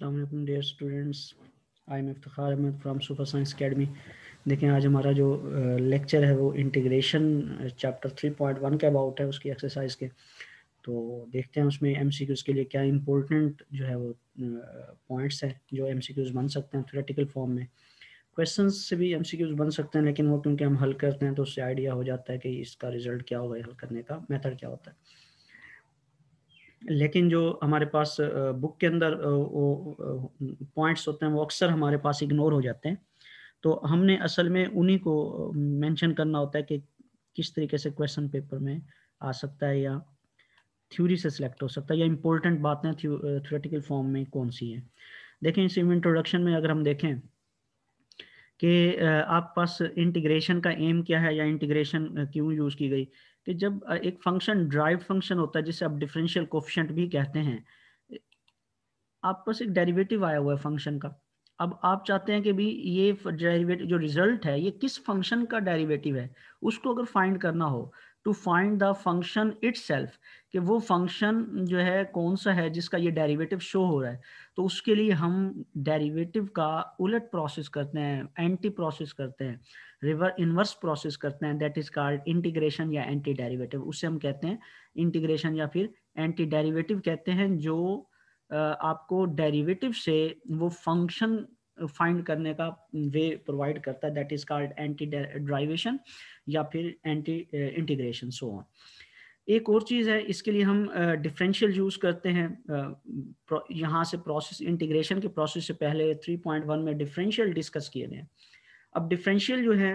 वालेकुम dear students I am Iftar Ahmad from super science academy देखें आज हमारा जो लेक्चर है वो इंटीग्रेशन चैप्टर 3.1 के अबाउट है उसकी एक्सरसाइज के तो देखते हैं उसमें एम सी क्यूज़ के लिए क्या इंपॉर्टेंट जो है वो पॉइंट्स हैं जो एम सी क्यूज़ बन सकते हैं थ्रेटिकल फॉर्म में क्वेश्चन से भी एम सी क्यूज़ बन सकते हैं लेकिन वो क्योंकि हम हल करते हैं तो उससे आइडिया हो जाता है कि इसका रिजल्ट क्या होगा हल करने का मैथड क्या होता है लेकिन जो हमारे पास बुक के अंदर वो पॉइंट्स होते हैं वो अक्सर हमारे पास इग्नोर हो जाते हैं तो हमने असल में उन्हीं को मेंशन करना होता है कि किस तरीके से क्वेश्चन पेपर में आ सकता है या थ्योरी से सिलेक्ट हो सकता है या इम्पोर्टेंट बातें थ्योरेटिकल फॉर्म में कौन सी हैं देखें इस इंट्रोडक्शन में अगर हम देखें कि आप पास इंटीग्रेशन का एम क्या है या इंटीग्रेशन क्यों यूज़ की गई कि जब एक फंक्शन ड्राइव फंक्शन होता है जिसे आप डिफरेंशियल कोफिशेंट भी कहते हैं आप पास एक डेरिवेटिव आया हुआ है फंक्शन का अब आप चाहते हैं कि भी ये डेरिवेटिव जो रिजल्ट है ये किस फंक्शन का डेरिवेटिव है उसको अगर फाइंड करना हो to find the function itself कि वो फंक्शन जो है कौन सा है जिसका ये डेरिवेटिव शो हो रहा है तो उसके लिए हम डेरिवेटिव का उलट प्रोसेस करते हैं एंटी प्रोसेस करते हैं रिवर इनवर्स प्रोसेस करते हैं दैट इज कॉल्ड इंटीग्रेशन या एंटी डेरिवेटिव उसे हम कहते हैं इंटीग्रेशन या फिर एंटी डेरिवेटिव कहते हैं जो आपको डेरिवेटिव से वो फंक्शन फाइंड करने का वे प्रोवाइड करता है that is called anti derivation या फिर एंटी इंटीग्रेशन सो ऑन एक और चीज़ है इसके लिए हम डिफरेंशियल यूज़ करते हैं यहाँ से प्रोसेस इंटीग्रेशन के प्रोसेस से पहले 3.1 में डिफरेंशियल डिस्कस किए गए अब डिफरेंशियल जो है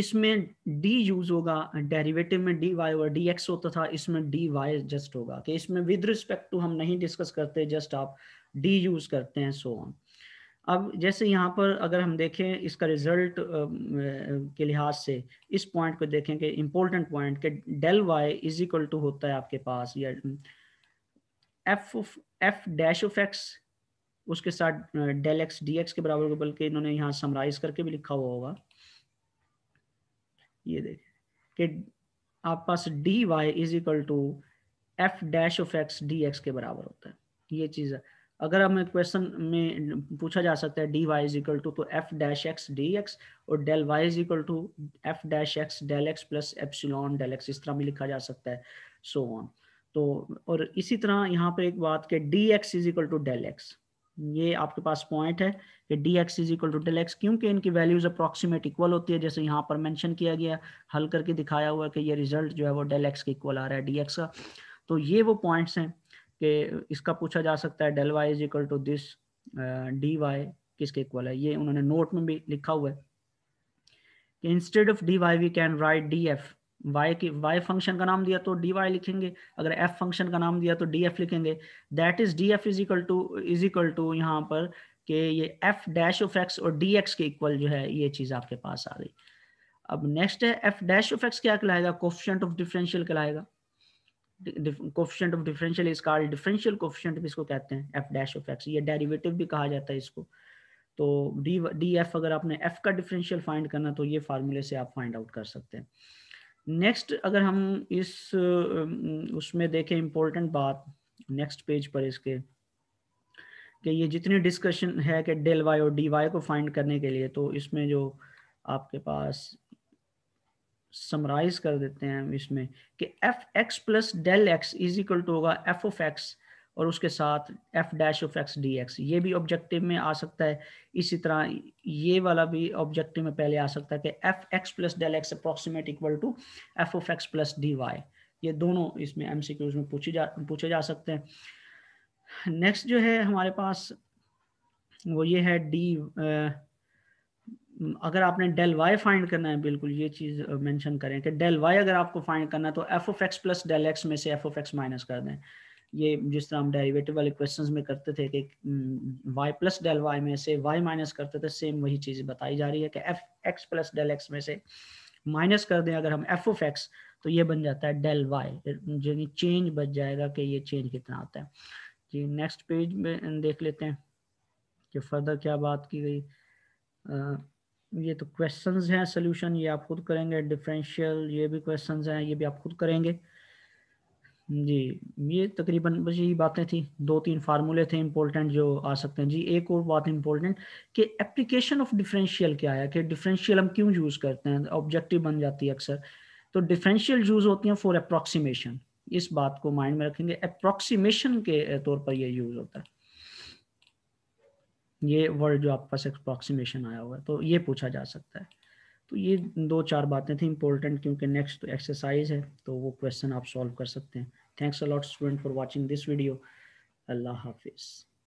इसमें डी यूज होगा डेरिवेटिव में डी वाई और डी एक्स होता था इसमें डी वाई जस्ट होगा कि तो इसमें विद रिस्पेक्ट टू हम नहीं डिस्कस करते जस्ट आप डी यूज करते हैं सो so ऑन अब जैसे यहाँ पर अगर हम देखें इसका रिजल्ट के लिहाज से इस पॉइंट को देखें कि इम्पोर्टेंट पॉइंट के del Y is equal to होता है आपके पास या F F dash of X उसके साथ डेल एक्स डी एक्स के बराबर को बल्कि इन्होंने यहाँ समराइज करके भी लिखा हुआ होगा ये देखें कि आप पास D Y is equal to F dash of X D X के बराबर होता है ये चीज़ है अगर हमें क्वेश्चन में पूछा जा सकता है D Y is equal to तो F dash X D X और del Y is equal to F dash X del X plus epsilon del X इस तरह भी लिखा जा सकता है सो so ऑन तो और इसी तरह यहाँ पर एक बात के D X is equal to del X ये आपके पास पॉइंट है कि D X is equal to del X क्योंकि इनकी वैल्यूज अप्रोक्सीमेट इक्वल होती है जैसे यहाँ पर मैंशन किया गया हल करके दिखाया हुआ है कि ये रिजल्ट जो है वो डेल एक्स के इक्वल आ रहा है डी एक्स का तो ये वो पॉइंट्स हैं इसके इसका पूछा जा सकता है del Y is equal to this D Y किसके इक्वल है ये उन्होंने नोट में भी लिखा हुआ है कि instead of D Y we can write D F Y की वाई फंक्शन का नाम दिया तो डी वाई लिखेंगे अगर एफ फंक्शन का नाम दिया तो डी एफ लिखेंगे that is D F is equal to is equal to यहाँ पर कि ये एफ डैश ऑफ एक्स और डी एक्स के इक्वल जो है ये चीज़ आपके पास आ गई अब नेक्स्ट है एफ डैश ऑफ एक्स क्या कहलाएगा कोफिशेंट ऑफ डिफरेंशियल कहलाएगा of differential is called differential भी इसको कहते हैं एफ डैश ऑफ एक्स ये डेरिवेटिव भी कहा जाता है इसको तो डी डी एफ अगर आपने एफ का डिफरेंशियल फाइंड करना तो ये फार्मूले से आप फाइंड आउट कर सकते हैं नेक्स्ट अगर हम इस उसमें देखें इम्पोर्टेंट बात नेक्स्ट पेज पर इसके कि ये जितनी डिस्कशन है कि डेल वाई और डी वाई को फाइंड करने के लिए तो इसमें जो आपके पास समराइज कर देते हैं इसमें कि F X plus del X is equal to होगा एफ ऑफ एक्स और उसके साथ F dash of X D X ये भी ऑब्जेक्टिव में आ सकता है इसी तरह ये वाला भी ऑब्जेक्टिव में पहले आ सकता है कि F X plus del X approximate equal to F of X plus D Y ये दोनों इसमें एम सी क्यूज में पूछे जा पूछे जा सकते हैं नेक्स्ट जो है हमारे पास वो ये है डी अगर आपने डेल वाई फाइंड करना है बिल्कुल ये चीज मेंशन करें कि डेल वाई अगर आपको फाइंड करना है तो F of X plus del X में से एफ ऑफ एक्स माइनस कर दें ये जिस तरह हम डेरिवेटिव वाले क्वेश्चंस में करते थे कि वाई प्लस डेल वाई में से वाई माइनस करते थे सेम वही चीज़ बताई जा रही है कि F X plus del X में से माइनस कर दें अगर हम एफ ऑफ एक्स तो ये बन जाता है डेल वाई यानी चेंज बच जाएगा कि ये चेंज कितना आता है जी नेक्स्ट पेज में देख लेते हैं कि फर्दर क्या बात की गई ये तो क्वेश्चंस हैं सोल्यूशन ये आप खुद करेंगे डिफरेंशियल ये भी क्वेश्चंस हैं ये भी आप खुद करेंगे जी ये तकरीबन बस यही बातें थी दो तीन फार्मूले थे इम्पोर्टेंट जो आ सकते हैं जी एक और बात इम्पोर्टेंट कि एप्लीकेशन ऑफ डिफरेंशियल क्या है कि डिफरेंशियल हम क्यों यूज़ करते हैं ऑब्जेक्टिव बन जाती है अक्सर तो डिफरेंशियल यूज़ होती हैं फॉर अप्रोक्सीमेशन इस बात को माइंड में रखेंगे अप्रोक्सीमेशन के तौर पर यह यूज़ होता है ये वर्ड जो आपके पास अप्रॉक्सीमेशन आया हुआ है तो ये पूछा जा सकता है तो ये दो चार बातें थी इंपॉर्टेंट क्योंकि नेक्स्ट तो एक्सरसाइज है तो वो क्वेश्चन आप सॉल्व कर सकते हैं thanks a lot student for watching this video अल्लाह हाफिज़